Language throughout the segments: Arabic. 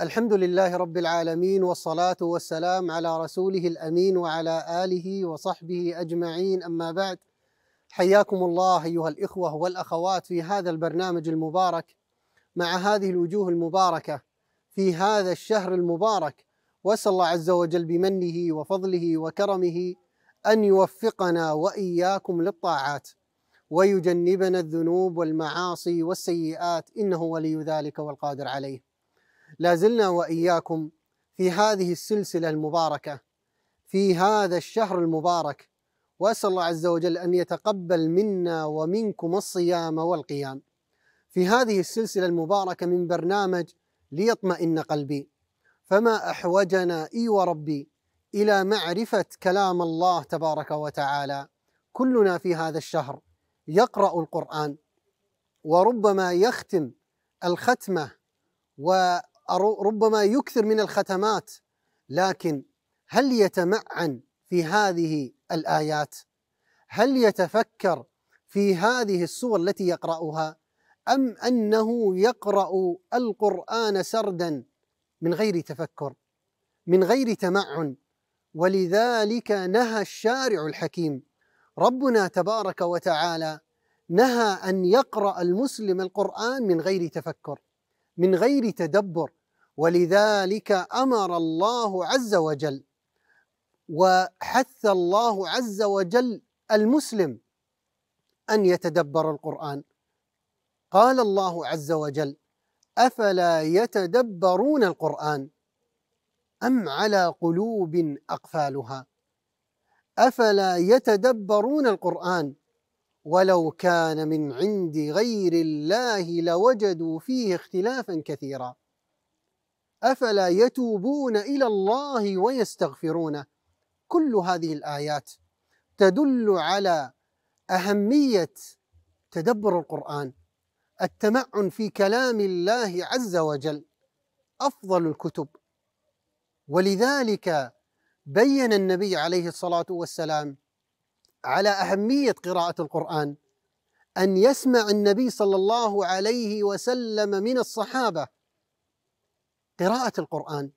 الحمد لله رب العالمين والصلاة والسلام على رسوله الأمين وعلى آله وصحبه أجمعين أما بعد حياكم الله أيها الإخوة والأخوات في هذا البرنامج المبارك مع هذه الوجوه المباركة في هذا الشهر المبارك وأسأل الله عز وجل بمنه وفضله وكرمه أن يوفقنا وإياكم للطاعات ويجنبنا الذنوب والمعاصي والسيئات إنه ولي ذلك والقادر عليه لازلنا وإياكم في هذه السلسلة المباركة في هذا الشهر المبارك وأسأل الله عز وجل أن يتقبل منا ومنكم الصيام والقيام في هذه السلسلة المباركة من برنامج ليطمئن قلبي فما أحوجنا إي وربي إلى معرفة كلام الله تبارك وتعالى كلنا في هذا الشهر يقرأ القرآن وربما يختم الختمة ربما يكثر من الختمات لكن هل يتمعن في هذه الايات؟ هل يتفكر في هذه السور التي يقراها؟ ام انه يقرا القران سردا من غير تفكر من غير تمعن ولذلك نهى الشارع الحكيم ربنا تبارك وتعالى نهى ان يقرا المسلم القران من غير تفكر من غير تدبر ولذلك امر الله عز وجل وحث الله عز وجل المسلم ان يتدبر القران قال الله عز وجل افلا يتدبرون القران ام على قلوب اقفالها افلا يتدبرون القران ولو كان من عند غير الله لوجدوا فيه اختلافا كثيرا افلا يتوبون الى الله ويستغفرونه كل هذه الايات تدل على اهميه تدبر القران التمعن في كلام الله عز وجل افضل الكتب ولذلك بين النبي عليه الصلاه والسلام على اهميه قراءه القران ان يسمع النبي صلى الله عليه وسلم من الصحابه قراءه القران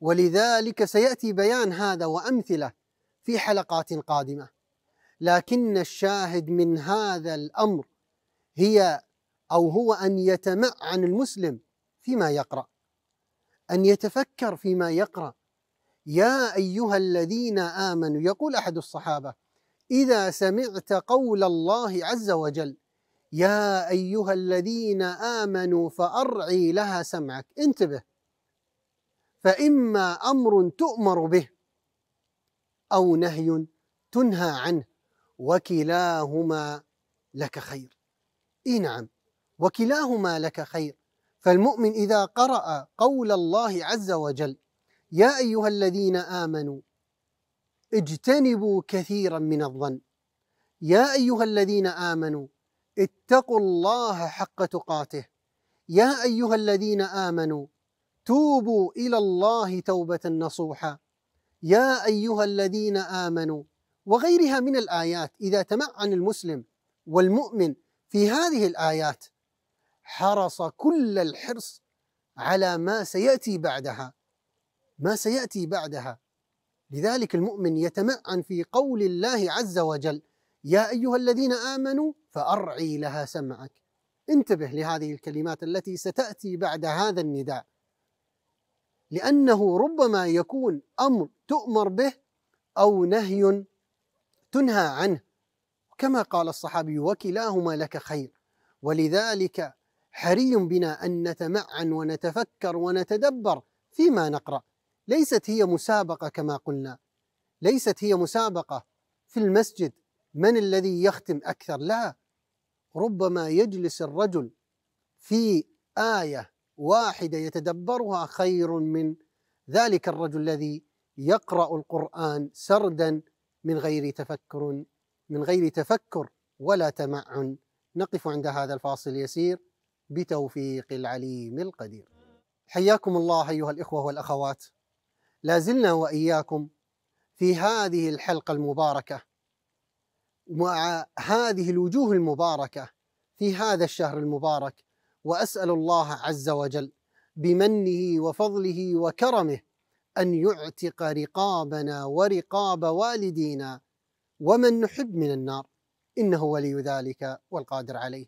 ولذلك سياتي بيان هذا وامثله في حلقات قادمه لكن الشاهد من هذا الامر هي او هو ان يتمعن المسلم فيما يقرا ان يتفكر فيما يقرا يا ايها الذين امنوا يقول احد الصحابه إذا سمعت قول الله عز وجل يا أيها الذين آمنوا فأرعي لها سمعك انتبه فإما أمر تؤمر به أو نهي تنهى عنه وكلاهما لك خير إي نعم وكلاهما لك خير فالمؤمن إذا قرأ قول الله عز وجل يا أيها الذين آمنوا اجتنبوا كثيرا من الظن يا ايها الذين امنوا اتقوا الله حق تقاته يا ايها الذين امنوا توبوا الى الله توبه نصوحا يا ايها الذين امنوا وغيرها من الايات اذا تمعن المسلم والمؤمن في هذه الايات حرص كل الحرص على ما سياتي بعدها ما سياتي بعدها لذلك المؤمن يتمعن في قول الله عز وجل يا أيها الذين آمنوا فأرعي لها سمعك انتبه لهذه الكلمات التي ستأتي بعد هذا النداء لأنه ربما يكون أمر تؤمر به أو نهي تنهى عنه كما قال الصحابي وكلاهما لك خير ولذلك حري بنا أن نتمعن ونتفكر ونتدبر فيما نقرأ ليست هي مسابقة كما قلنا ليست هي مسابقة في المسجد من الذي يختم أكثر لا ربما يجلس الرجل في آية واحدة يتدبرها خير من ذلك الرجل الذي يقرأ القرآن سردا من غير تفكر من غير تفكر ولا تمعن نقف عند هذا الفاصل اليسير بتوفيق العليم القدير حياكم الله ايها الاخوه والاخوات لازلنا واياكم في هذه الحلقه المباركه مع هذه الوجوه المباركه في هذا الشهر المبارك واسال الله عز وجل بمنه وفضله وكرمه ان يعتق رقابنا ورقاب والدينا ومن نحب من النار انه ولي ذلك والقادر عليه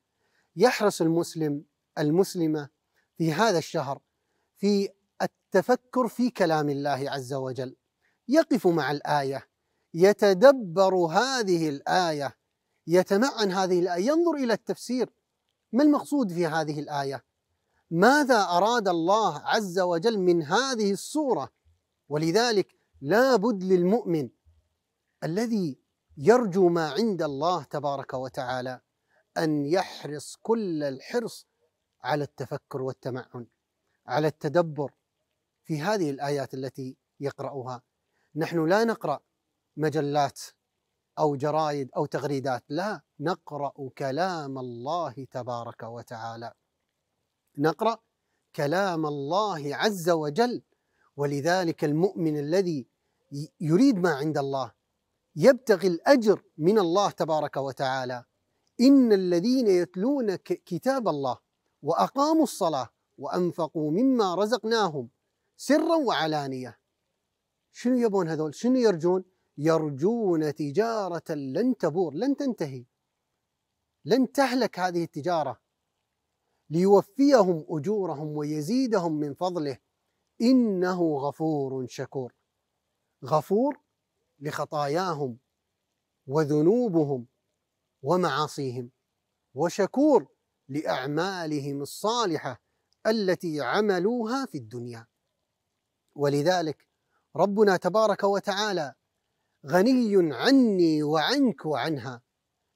يحرص المسلم المسلمه في هذا الشهر في التفكر في كلام الله عز وجل يقف مع الايه يتدبر هذه الايه يتمعن هذه الايه ينظر الى التفسير ما المقصود في هذه الايه ماذا اراد الله عز وجل من هذه الصوره ولذلك لا بد للمؤمن الذي يرجو ما عند الله تبارك وتعالى ان يحرص كل الحرص على التفكر والتمعن على التدبر في هذه الآيات التي يقرأها نحن لا نقرأ مجلات أو جرائد أو تغريدات لا نقرأ كلام الله تبارك وتعالى نقرأ كلام الله عز وجل ولذلك المؤمن الذي يريد ما عند الله يبتغي الأجر من الله تبارك وتعالى إن الذين يتلون كتاب الله وأقاموا الصلاة وأنفقوا مما رزقناهم سرا وعلانية شنو يبون هذول شنو يرجون يرجون تجارة لن تبور لن تنتهي لن تهلك هذه التجارة ليوفيهم أجورهم ويزيدهم من فضله إنه غفور شكور غفور لخطاياهم وذنوبهم ومعاصيهم وشكور لأعمالهم الصالحة التي عملوها في الدنيا ولذلك ربنا تبارك وتعالى غني عني وعنك وعنها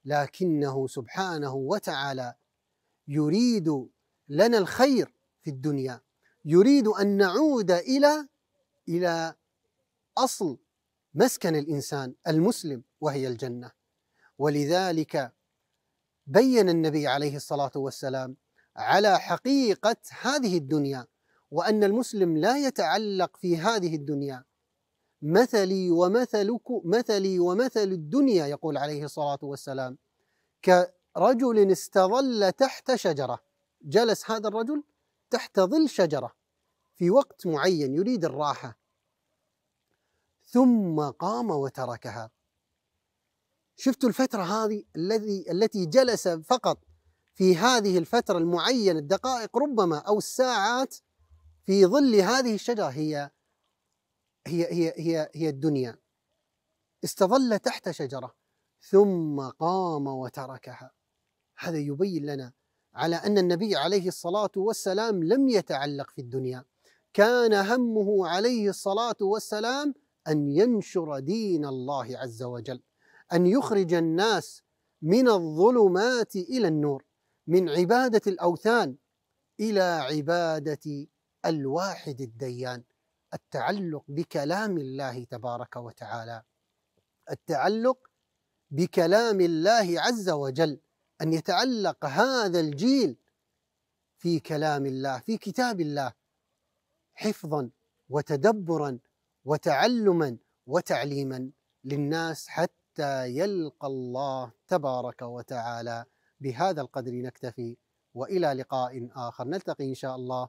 لكنه سبحانه وتعالى يريد لنا الخير في الدنيا يريد ان نعود الى الى اصل مسكن الانسان المسلم وهي الجنه ولذلك بين النبي عليه الصلاه والسلام على حقيقه هذه الدنيا وأن المسلم لا يتعلق في هذه الدنيا مثلي ومثلك مثلي ومثل الدنيا يقول عليه الصلاة والسلام كرجل استظل تحت شجرة جلس هذا الرجل تحت ظل شجرة في وقت معين يريد الراحة ثم قام وتركها شفتوا الفترة هذه الذي التي جلس فقط في هذه الفترة المعينة الدقائق ربما أو الساعات في ظل هذه الشجرة هي هي هي هي, هي الدنيا استظل تحت شجرة ثم قام وتركها هذا يبين لنا على أن النبي عليه الصلاة والسلام لم يتعلق في الدنيا كان همه عليه الصلاة والسلام أن ينشر دين الله عز وجل أن يخرج الناس من الظلمات إلى النور من عبادة الأوثان إلى عبادة الواحد الديان التعلق بكلام الله تبارك وتعالى التعلق بكلام الله عز وجل ان يتعلق هذا الجيل في كلام الله في كتاب الله حفظا وتدبرا وتعلما وتعليما للناس حتى يلقى الله تبارك وتعالى بهذا القدر نكتفي والى لقاء اخر نلتقي ان شاء الله